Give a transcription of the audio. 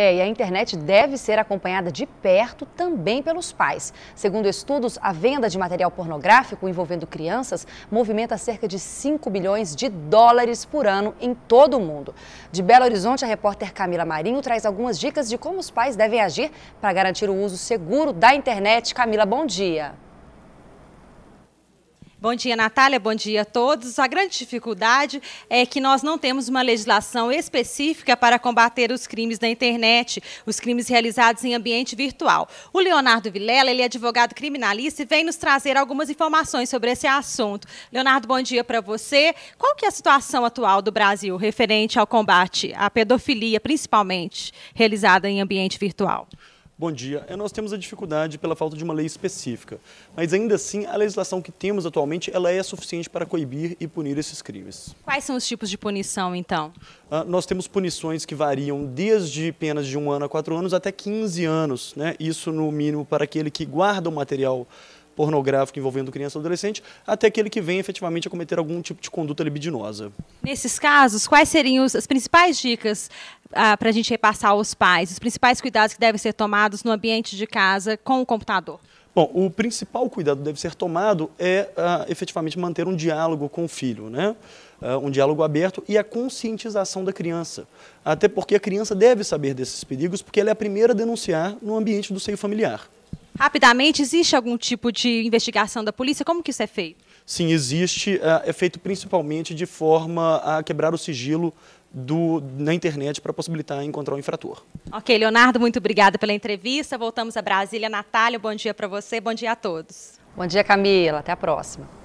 É, e a internet deve ser acompanhada de perto também pelos pais. Segundo estudos, a venda de material pornográfico envolvendo crianças movimenta cerca de 5 bilhões de dólares por ano em todo o mundo. De Belo Horizonte, a repórter Camila Marinho traz algumas dicas de como os pais devem agir para garantir o uso seguro da internet. Camila, bom dia. Bom dia, Natália. Bom dia a todos. A grande dificuldade é que nós não temos uma legislação específica para combater os crimes da internet, os crimes realizados em ambiente virtual. O Leonardo Vilela, ele é advogado criminalista e vem nos trazer algumas informações sobre esse assunto. Leonardo, bom dia para você. Qual que é a situação atual do Brasil referente ao combate à pedofilia, principalmente realizada em ambiente virtual? Bom dia. É, nós temos a dificuldade pela falta de uma lei específica, mas ainda assim a legislação que temos atualmente ela é suficiente para coibir e punir esses crimes. Quais são os tipos de punição, então? Ah, nós temos punições que variam desde penas de um ano a quatro anos até 15 anos, né? isso no mínimo para aquele que guarda o material pornográfico envolvendo criança e adolescente, até aquele que vem efetivamente a cometer algum tipo de conduta libidinosa. Nesses casos, quais seriam as principais dicas ah, para a gente repassar aos pais, os principais cuidados que devem ser tomados no ambiente de casa com o computador? Bom, o principal cuidado deve ser tomado é ah, efetivamente manter um diálogo com o filho, né? Ah, um diálogo aberto e a conscientização da criança. Até porque a criança deve saber desses perigos, porque ela é a primeira a denunciar no ambiente do seio familiar rapidamente? Existe algum tipo de investigação da polícia? Como que isso é feito? Sim, existe. É, é feito principalmente de forma a quebrar o sigilo do, na internet para possibilitar encontrar o infrator. Ok, Leonardo, muito obrigada pela entrevista. Voltamos a Brasília. Natália, bom dia para você, bom dia a todos. Bom dia, Camila. Até a próxima.